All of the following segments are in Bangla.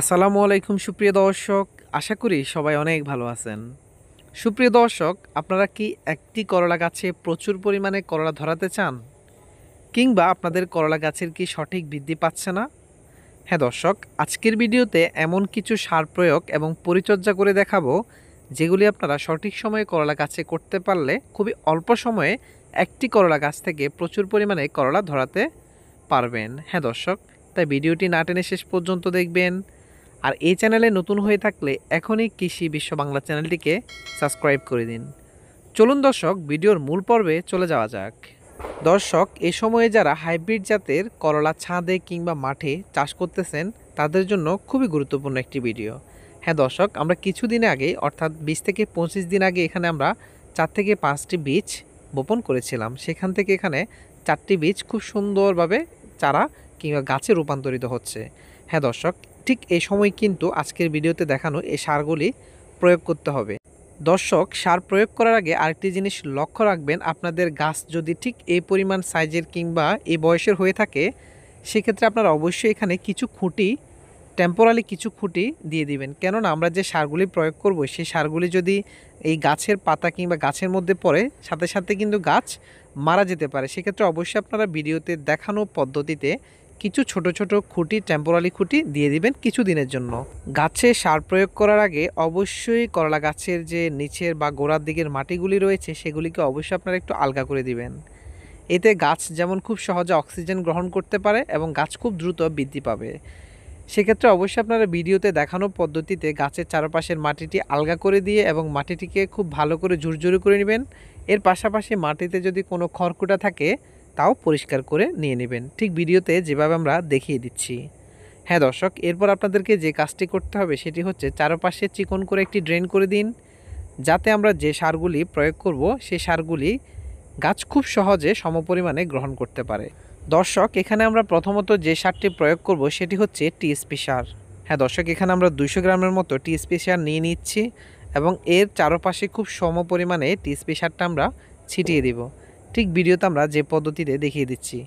আসসালামু আলাইকুম সুপ্রিয় দর্শক আশা করি সবাই অনেক ভালো আছেন সুপ্রিয় দর্শক আপনারা কি একটি করলা গাছে প্রচুর পরিমাণে করলা ধরাতে চান কিংবা আপনাদের করলা গাছের কি সঠিক বৃদ্ধি পাচ্ছে না হ্যাঁ দর্শক আজকের ভিডিওতে এমন কিছু সার প্রয়োগ এবং পরিচর্যা করে দেখাবো যেগুলি আপনারা সঠিক সময়ে করলা গাছে করতে পারলে খুবই অল্প সময়ে একটি করলা গাছ থেকে প্রচুর পরিমাণে করলা ধরাতে পারবেন হ্যাঁ দর্শক তাই ভিডিওটি না টেনে শেষ পর্যন্ত দেখবেন আর এই চ্যানেলে নতুন হয়ে থাকলে এখনই কৃষি বিশ্ব বাংলা চ্যানেলটিকে সাবস্ক্রাইব করে দিন চলুন দর্শক ভিডিওর মূল পর্বে চলে যাওয়া যাক দর্শক এ সময়ে যারা হাইব্রিড জাতের করলা ছাদে কিংবা মাঠে চাষ করতেছেন তাদের জন্য খুবই গুরুত্বপূর্ণ একটি ভিডিও হ্যাঁ দর্শক আমরা কিছুদিন আগে অর্থাৎ বিশ থেকে পঁচিশ দিন আগে এখানে আমরা চার থেকে পাঁচটি বীজ বপন করেছিলাম সেখান থেকে এখানে চারটি বীজ খুব সুন্দরভাবে চারা কিংবা গাছে রূপান্তরিত হচ্ছে হ্যাঁ দর্শক ঠিক এ সময় কিন্তু আজকের ভিডিওতে দেখানো এই সারগুলি প্রয়োগ করতে হবে দর্শক সার প্রয়োগ করার আগে আরেকটি জিনিস লক্ষ্য রাখবেন আপনাদের গাছ যদি ঠিক এই পরিমাণ সাইজের কিংবা এই বয়সের হয়ে থাকে সেক্ষেত্রে আপনারা অবশ্যই এখানে কিছু খুঁটি টেম্পোরালি কিছু খুঁটি দিয়ে দিবেন কেননা আমরা যে সারগুলি প্রয়োগ করব সেই সারগুলি যদি এই গাছের পাতা কিংবা গাছের মধ্যে পড়ে সাথে সাথে কিন্তু গাছ মারা যেতে পারে সেক্ষেত্রে অবশ্যই আপনারা ভিডিওতে দেখানো পদ্ধতিতে কিছু ছোট ছোট খুঁটি টেম্পোরালি খুঁটি দিয়ে দিবেন কিছু দিনের জন্য গাছে সার প্রয়োগ করার আগে অবশ্যই করলা গাছের যে নিচের বা গোড়ার দিকের মাটিগুলি রয়েছে সেগুলিকে অবশ্যই আপনারা একটু আলগা করে দিবেন এতে গাছ যেমন খুব সহজে অক্সিজেন গ্রহণ করতে পারে এবং গাছ খুব দ্রুত বৃদ্ধি পাবে সেক্ষেত্রে অবশ্যই আপনারা ভিডিওতে দেখানো পদ্ধতিতে গাছের চারপাশের মাটিটি আলগা করে দিয়ে এবং মাটিটিকে খুব ভালো করে ঝুরঝুরি করে নেবেন এর পাশাপাশি মাটিতে যদি কোনো খড়কুটা থাকে তাও পরিষ্কার করে নিয়ে নেবেন ঠিক ভিডিওতে যেভাবে আমরা দেখিয়ে দিচ্ছি হ্যাঁ দর্শক এরপর আপনাদেরকে যে কাজটি করতে হবে সেটি হচ্ছে চারপাশে চিকন করে একটি ড্রেন করে দিন যাতে আমরা যে সারগুলি প্রয়োগ করব সেই সারগুলি গাছ খুব সহজে সমপরিমাণে গ্রহণ করতে পারে দর্শক এখানে আমরা প্রথমত যে সারটি প্রয়োগ করব সেটি হচ্ছে টিএসপি সার হ্যাঁ দর্শক এখানে আমরা দুইশো গ্রামের মতো টিএসপি সার নিয়ে নিচ্ছি এবং এর চারপাশে খুব সম পরিমাণে টিএসপি সারটা আমরা ছিটিয়ে দিব ঠিক ভিডিওতে আমরা যে পদ্ধতিতে দেখিয়ে দিচ্ছি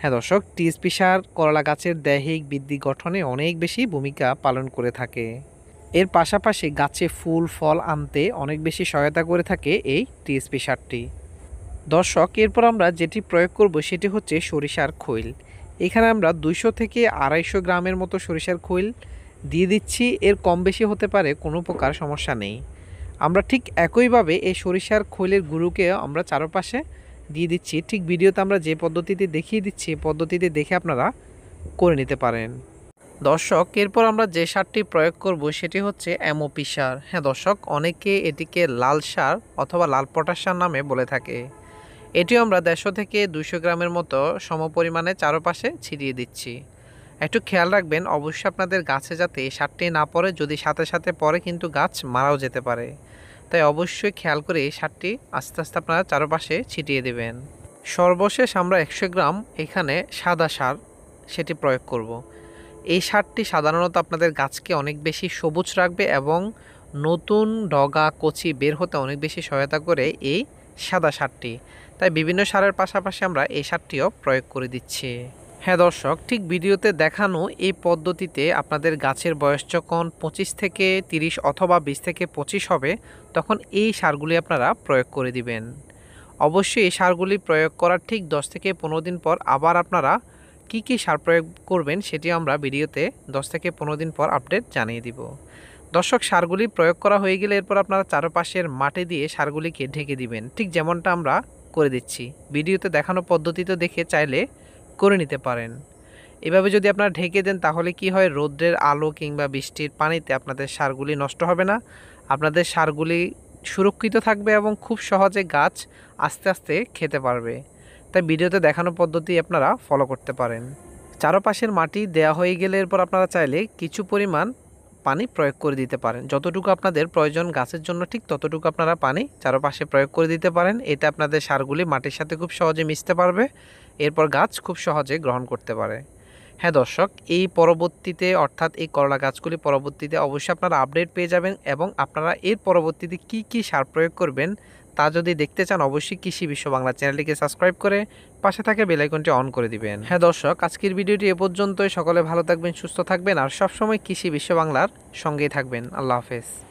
হ্যাঁ দর্শক টিএসপি সার করলা গাছের দৈহিক বৃদ্ধি গঠনে অনেক বেশি ভূমিকা পালন করে থাকে এর পাশাপাশি গাছে ফুল ফল আনতে অনেক বেশি সহায়তা করে থাকে এই টিএসপি সারটি দর্শক এরপর আমরা যেটি প্রয়োগ করব সেটি হচ্ছে সরিষার খৈল এখানে আমরা দুইশো থেকে আড়াইশো গ্রামের মতো সরিষার খৈল দিয়ে দিচ্ছি এর কম বেশি হতে পারে কোনো প্রকার সমস্যা নেই আমরা ঠিক একইভাবে এই সরিষার খৈলের গুঁড়োকে আমরা চারপাশে দিয়ে দিচ্ছি ঠিক ভিডিওতে আমরা যে পদ্ধতিতে দেখিয়ে দিচ্ছি পদ্ধতিতে দেখে আপনারা করে নিতে পারেন দর্শক এরপর আমরা যে সারটি প্রয়োগ করব সেটি হচ্ছে অ্যামোপি সার হ্যাঁ দর্শক অনেকে এটিকে লাল সার অথবা লাল পটাশ সার নামে বলে থাকে এটিও আমরা দেড়শো থেকে দুশো গ্রামের মতো সমপরিমাণে চারোপাশে ছিটিয়ে দিচ্ছি একটু খেয়াল রাখবেন অবশ্যই আপনাদের গাছে যাতে সারটি না পড়ে যদি সাথে সাথে পরে কিন্তু গাছ মারাও যেতে পারে তাই অবশ্যই খেয়াল করে এই সারটি আস্তে আস্তে আপনারা চারপাশে ছিটিয়ে দেবেন সর্বশেষ আমরা একশো গ্রাম এখানে সাদা সার সেটি প্রয়োগ করব। এই সারটি সাধারণত আপনাদের গাছকে অনেক বেশি সবুজ রাখবে এবং নতুন ডগা কচি বের হতে অনেক বেশি সহায়তা করে এই সাদা সারটি তাই বিভিন্ন সারের পাশাপাশি আমরা এই সারটিও প্রয়োগ করে দিচ্ছি হ্যাঁ দর্শক ঠিক ভিডিওতে দেখানো এই পদ্ধতিতে আপনাদের গাছের বয়স যখন পঁচিশ থেকে ৩০ অথবা বিশ থেকে পঁচিশ হবে তখন এই সারগুলি আপনারা প্রয়োগ করে দিবেন অবশ্যই এই সারগুলি প্রয়োগ করার ঠিক 10 থেকে পনেরো দিন পর আবার আপনারা কি কি সার প্রয়োগ করবেন সেটি আমরা ভিডিওতে 10 থেকে পনেরো দিন পর আপডেট জানিয়ে দিব দর্শক সারগুলি প্রয়োগ করা হয়ে গেলে এরপর আপনারা চারপাশের মাটি দিয়ে সারগুলিকে ঢেকে দিবেন ঠিক যেমনটা আমরা করে দিচ্ছি ভিডিওতে দেখানো পদ্ধতিতে দেখে চাইলে করে নিতে পারেন এভাবে যদি আপনারা ঢেকে দেন তাহলে কি হয় রৌদ্রের আলো কিংবা বৃষ্টির পানিতে আপনাদের সারগুলি নষ্ট হবে না আপনাদের সারগুলি সুরক্ষিত থাকবে এবং খুব সহজে গাছ আস্তে আস্তে খেতে পারবে তাই ভিডিওতে দেখানো পদ্ধতি আপনারা ফলো করতে পারেন চারপাশের মাটি দেয়া হয়ে গেলে এরপর আপনারা চাইলে কিছু পরিমাণ পানি প্রয়োগ করে দিতে পারেন যতটুকু আপনাদের প্রয়োজন গাছের জন্য ঠিক ততটুকু আপনারা পানি চারপাশে প্রয়োগ করে দিতে পারেন এতে আপনাদের সারগুলি মাটির সাথে খুব সহজে মিশতে পারবে এরপর গাছ খুব সহজে গ্রহণ করতে পারে হ্যাঁ দর্শক এই পরবর্তীতে অর্থাৎ এই করলা গাছগুলি পরবর্তীতে অবশ্যই আপনারা আপডেট পেয়ে যাবেন এবং আপনারা এর পরবর্তীতে কি কি সার প্রয়োগ করবেন তা যদি দেখতে চান অবশ্যই কৃষি বিশ্ব বাংলা চ্যানেলটিকে সাবস্ক্রাইব করে পাশে থাকে বেলাইকনটি অন করে দিবেন হ্যাঁ দর্শক আজকের ভিডিওটি এ পর্যন্তই সকলে ভালো থাকবেন সুস্থ থাকবেন আর সবসময় কৃষি বিশ্ব বাংলার সঙ্গেই থাকবেন আল্লাহ হাফেজ